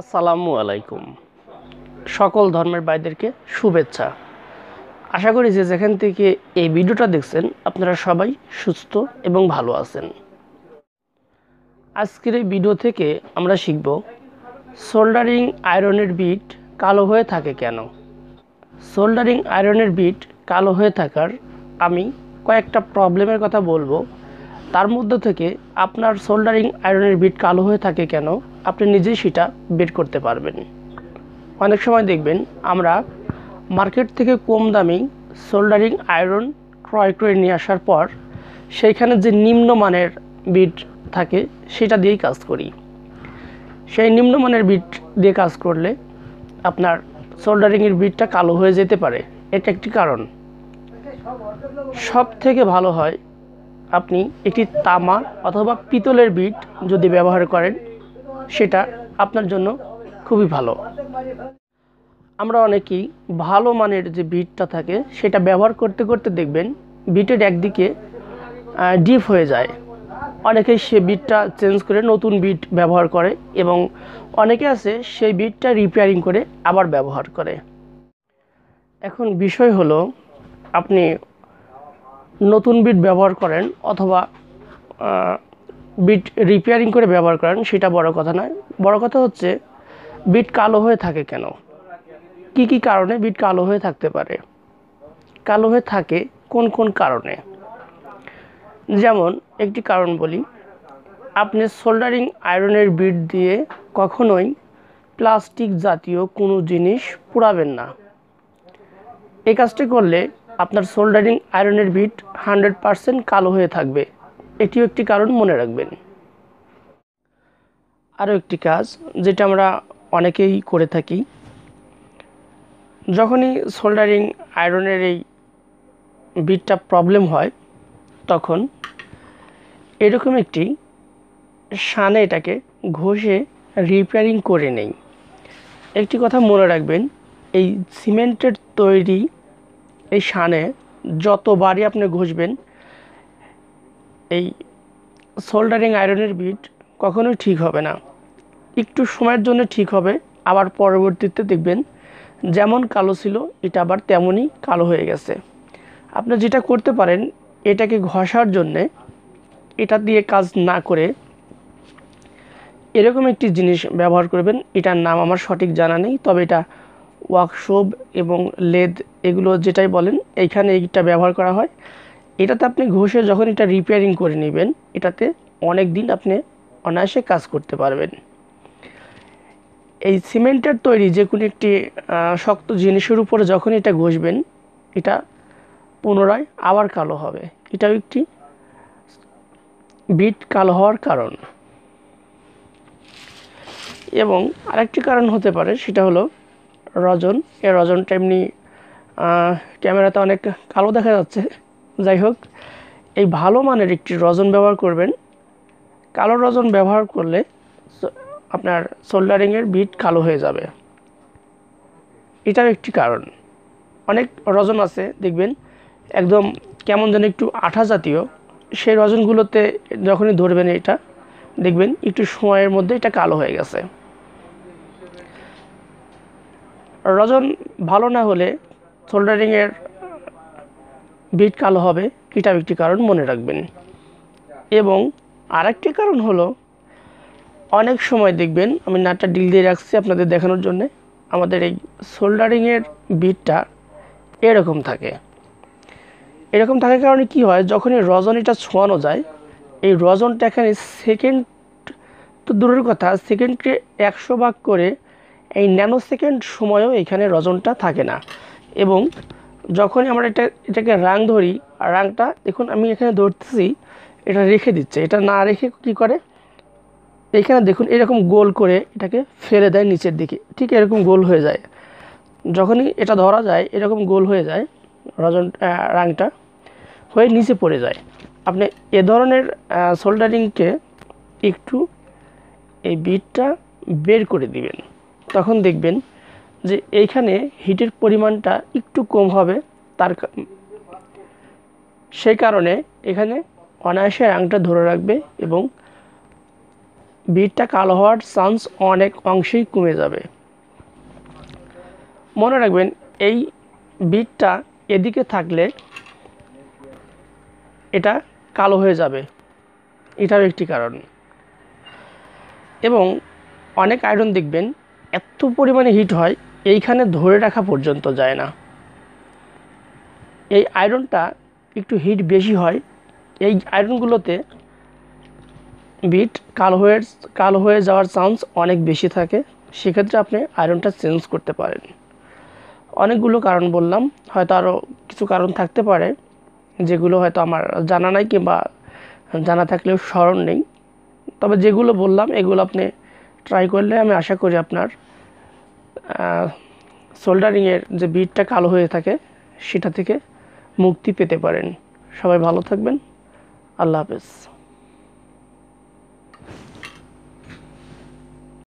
আসসালামু আলাইকুম সকল ধর্মের ভাইদেরকে শুভেচ্ছা আশা করি যে যেখান থেকে এই ভিডিওটা দেখছেন আপনারা সবাই সুস্থ এবং ভালো আছেন আজকের এই ভিডিও থেকে আমরা শিখব সোল্ডারিং আয়রনের বিট কালো হয়ে থাকে কেন সোল্ডারিং আয়রনের বিট কালো হয়ে থাকার আমি কয়েকটা প্রবলেমের কথা বলবো তার মধ্যে থেকে আপনার সোল্ডারিং আয়রনের বিট কালো হয়ে থাকে কেন আপনি নিজেই সেটা বের করতে পারবেন অনেক সময় দেখবেন আমরা মার্কেট থেকে কম দামি সোল্ডারিং আয়রন ক্রয় করে নিয়ে আসার পর সেইখানে যে নিম্নমানের বিট থাকে সেটা দিয়েই কাজ করি সেই নিম্নমানের বিট দিয়ে কাজ করলে আপনার সোল্ডারিংয়ের বিটটা কালো হয়ে যেতে পারে এটা একটি কারণ সব থেকে ভালো হয় আপনি একটি তামা অথবা পিতলের বিট যদি ব্যবহার করেন সেটা আপনার জন্য খুবই ভালো আমরা অনেকেই ভালো মানের যে বিটটা থাকে সেটা ব্যবহার করতে করতে দেখবেন বিটের একদিকে ডিপ হয়ে যায় অনেকেই সে বিটটা চেঞ্জ করে নতুন বিট ব্যবহার করে এবং অনেকে আছে সেই বিটটা রিপেয়ারিং করে আবার ব্যবহার করে এখন বিষয় হলো আপনি নতুন বিট ব্যবহার করেন অথবা বিট রিপেয়ারিং করে ব্যবহার করেন সেটা বড় কথা নয় বড় কথা হচ্ছে বিট কালো হয়ে থাকে কেন কি কি কারণে বিট কালো হয়ে থাকতে পারে কালো হয়ে থাকে কোন কোন কারণে যেমন একটি কারণ বলি আপনি সোল্ডারিং আয়রনের বিট দিয়ে কখনোই প্লাস্টিক জাতীয় কোনো জিনিস পোড়াবেন না এ কাজটি করলে আপনার সোল্ডারিং আয়রনের বিট হান্ড্রেড পারসেন্ট কালো হয়ে থাকবে এটিও একটি কারণ মনে রাখবেন আরও একটি কাজ যেটা আমরা অনেকেই করে থাকি যখনই সোল্ডারিং আয়রনের এই বিটটা প্রবলেম হয় তখন এরকম একটি সানে এটাকে ঘষে রিপেয়ারিং করে নেই একটি কথা মনে রাখবেন এই সিমেন্টের তৈরি এই সানে যতবারই আপনি ঘষবেন এই সোল্ডারিং আয়রনের বিট কখনোই ঠিক হবে না একটু সময়ের জন্য ঠিক হবে আবার পরবর্তীতে দেখবেন যেমন কালো ছিল এটা আবার তেমনই কালো হয়ে গেছে আপনি যেটা করতে পারেন এটাকে ঘষার জন্যে এটা দিয়ে কাজ না করে এরকম একটি জিনিস ব্যবহার করবেন এটার নাম আমার সঠিক জানা নেই তবে এটা ওয়ার্কশপ এবং লেদ এগুলো যেটাই বলেন এইখানে এইটা ব্যবহার করা হয় এটাতে আপনি ঘষে যখন এটা রিপেয়ারিং করে নেবেন এটাতে অনেক দিন আপনি অনায়াসে কাজ করতে পারবেন এই সিমেন্টের তৈরি যে কোনো একটি শক্ত জিনিসের উপরে যখন এটা ঘষবেন এটা পুনরায় আবার কালো হবে এটাও একটি বিট কালো হওয়ার কারণ এবং আরেকটি কারণ হতে পারে সেটা হলো রজন এ রজনটা এমনি ক্যামেরাতে অনেক কালো দেখা যাচ্ছে যাই হোক এই ভালো মানের একটি রজন ব্যবহার করবেন কালো রজন ব্যবহার করলে আপনার সোল্ডারিংয়ের বিট কালো হয়ে যাবে এটাও একটি কারণ অনেক রজন আছে দেখবেন একদম কেমন যেন একটু আঠা জাতীয় সেই রজনগুলোতে যখনই ধরবেন এটা দেখবেন একটু সময়ের মধ্যে এটা কালো হয়ে গেছে রজন ভালো না হলে সোল্ডারিংয়ের বিট কালো হবে এটাও একটি কারণ মনে রাখবেন এবং আরেকটি কারণ হলো অনেক সময় দেখবেন আমি নাটটা ডিল দিয়ে রাখছি আপনাদের দেখানোর জন্যে আমাদের এই সোল্ডারিংয়ের বিটটা এরকম থাকে এরকম থাকার কারণে কি হয় যখন এই রজনীটা ছোঁয়ানো যায় এই রজনটা এখানে সেকেন্ড তো দূরের কথা সেকেন্ডকে একশো ভাগ করে এই ন্যানো সেকেন্ড সময়ও এখানে রজনটা থাকে না এবং যখনই আমরা এটা এটাকে রাং ধরি আর রাংটা দেখুন আমি এখানে ধরতেছি এটা রেখে দিচ্ছে এটা না রেখে কি করে এখানে দেখুন এরকম গোল করে এটাকে ফেলে দেয় নিচের দিকে ঠিক এরকম গোল হয়ে যায় যখনই এটা ধরা যায় এরকম গোল হয়ে যায় রজন রাংটা হয়ে নিচে পড়ে যায় আপনি এ ধরনের সোল্ডারিংকে একটু এই বিটটা বের করে দিবেন তখন দেখবেন যে এইখানে হিটের পরিমাণটা একটু কম হবে তার সেই কারণে এখানে অনায়াসে রাংটা ধরে রাখবে এবং বিটটা কালো হওয়ার চান্স অনেক অংশেই কমে যাবে মনে রাখবেন এই বিটটা এদিকে থাকলে এটা কালো হয়ে যাবে এটাও একটি কারণ এবং অনেক আয়রন দেখবেন এত পরিমাণে হিট হয় এইখানে ধরে রাখা পর্যন্ত যায় না এই আয়রনটা একটু হিট বেশি হয় এই আয়রনগুলোতে বিট কালো হয়ে কালো হয়ে যাওয়ার চান্স অনেক বেশি থাকে সেক্ষেত্রে আপনি আয়রনটা চেঞ্জ করতে পারেন অনেকগুলো কারণ বললাম হয়তো আরও কিছু কারণ থাকতে পারে যেগুলো হয়তো আমার জানা নাই কিংবা জানা থাকলেও স্মরণ নেই তবে যেগুলো বললাম এগুলো আপনি ট্রাই করলে আমি আশা করি আপনার সোল্ডারিংয়ের যে বিটটা কালো হয়ে থাকে সেটা থেকে মুক্তি পেতে পারেন সবাই ভালো থাকবেন আল্লাহ হাফেজ